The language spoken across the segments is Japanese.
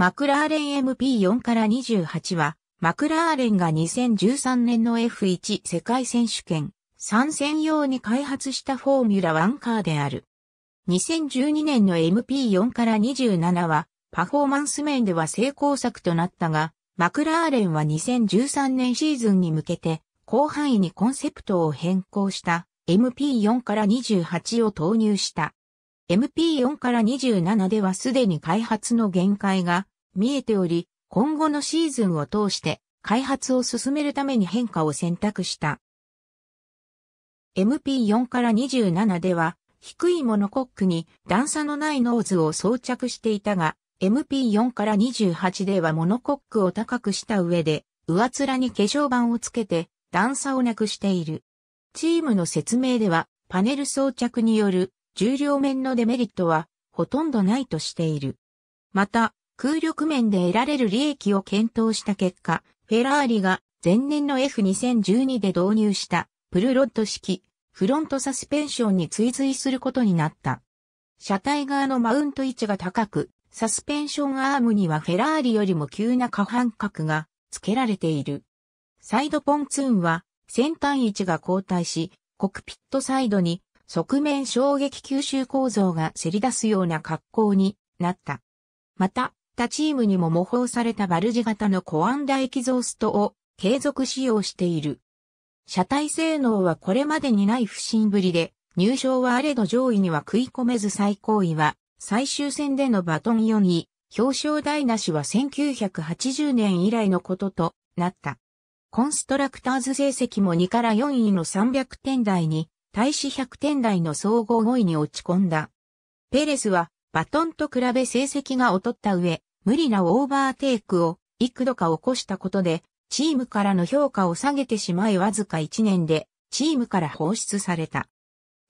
マクラーレン MP4 から28は、マクラーレンが2013年の F1 世界選手権参戦用に開発したフォーミュラ1カーである。2012年の MP4 から27は、パフォーマンス面では成功作となったが、マクラーレンは2013年シーズンに向けて、広範囲にコンセプトを変更した MP4 から28を投入した。MP4 から27ではすでに開発の限界が見えており、今後のシーズンを通して開発を進めるために変化を選択した。MP4 から27では低いモノコックに段差のないノーズを装着していたが、MP4 から28ではモノコックを高くした上で、上面に化粧板をつけて段差をなくしている。チームの説明では、パネル装着による重量面のデメリットはほとんどないとしている。また、空力面で得られる利益を検討した結果、フェラーリが前年の F2012 で導入したプルロッド式フロントサスペンションに追随することになった。車体側のマウント位置が高く、サスペンションアームにはフェラーリよりも急な下半角が付けられている。サイドポンツーンは先端位置が後退し、コクピットサイドに側面衝撃吸収構造がせり出すような格好になった。また、他チームにも模倣されたバルジ型のコアンダエキゾーストを継続使用している。車体性能はこれまでにない不振ぶりで、入賞はあれど上位には食い込めず最高位は最終戦でのバトン4位、表彰台なしは1980年以来のこととなった。コンストラクターズ成績も2から4位の300点台に大使100点台の総合5位に落ち込んだ。ペレスはバトンと比べ成績が劣った上、無理なオーバーテイクを幾度か起こしたことで、チームからの評価を下げてしまいわずか1年で、チームから放出された。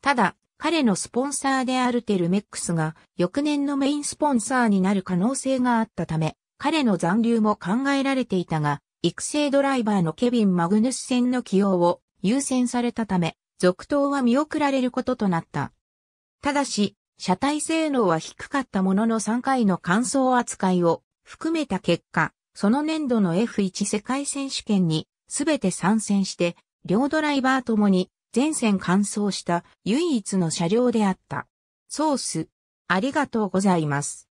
ただ、彼のスポンサーであるテルメックスが翌年のメインスポンサーになる可能性があったため、彼の残留も考えられていたが、育成ドライバーのケビン・マグヌス戦の起用を優先されたため、続投は見送られることとなった。ただし、車体性能は低かったものの3回の乾燥扱いを含めた結果、その年度の F1 世界選手権に全て参戦して、両ドライバーともに全線乾燥した唯一の車両であった。ソース、ありがとうございます。